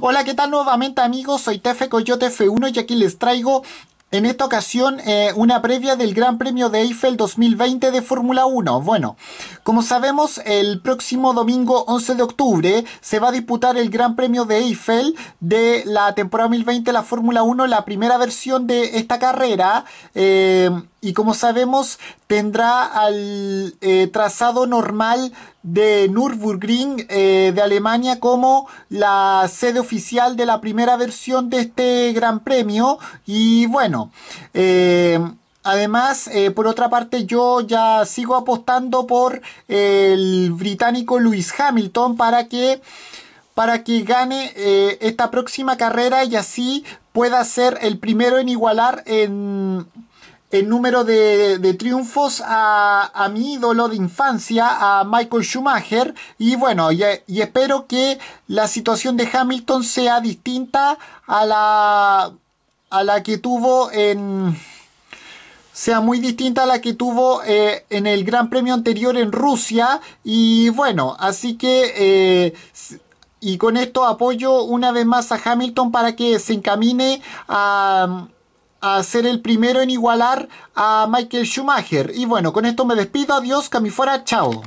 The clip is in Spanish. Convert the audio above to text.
Hola, ¿qué tal nuevamente amigos? Soy Tefe Coyote F1 y aquí les traigo en esta ocasión eh, una previa del Gran Premio de Eiffel 2020 de Fórmula 1. Bueno, como sabemos, el próximo domingo 11 de octubre se va a disputar el Gran Premio de Eiffel de la temporada 2020 de la Fórmula 1, la primera versión de esta carrera. Eh, y como sabemos, tendrá al eh, trazado normal de Nürburgring eh, de Alemania como la sede oficial de la primera versión de este gran premio y bueno eh, Además, eh, por otra parte, yo ya sigo apostando por el británico Lewis Hamilton para que, para que gane esta próxima carrera y así pueda ser el primero en igualar en, el número de, triunfos a, mi ídolo de infancia, a Michael Schumacher. Y bueno, y, espero que la situación de Hamilton sea distinta a la, a la que tuvo en... sea muy distinta a la que tuvo eh, en el Gran Premio anterior en Rusia. Y bueno, así que... Eh, y con esto apoyo una vez más a Hamilton para que se encamine a a ser el primero en igualar a Michael Schumacher. Y bueno, con esto me despido. Adiós, fuera Chao.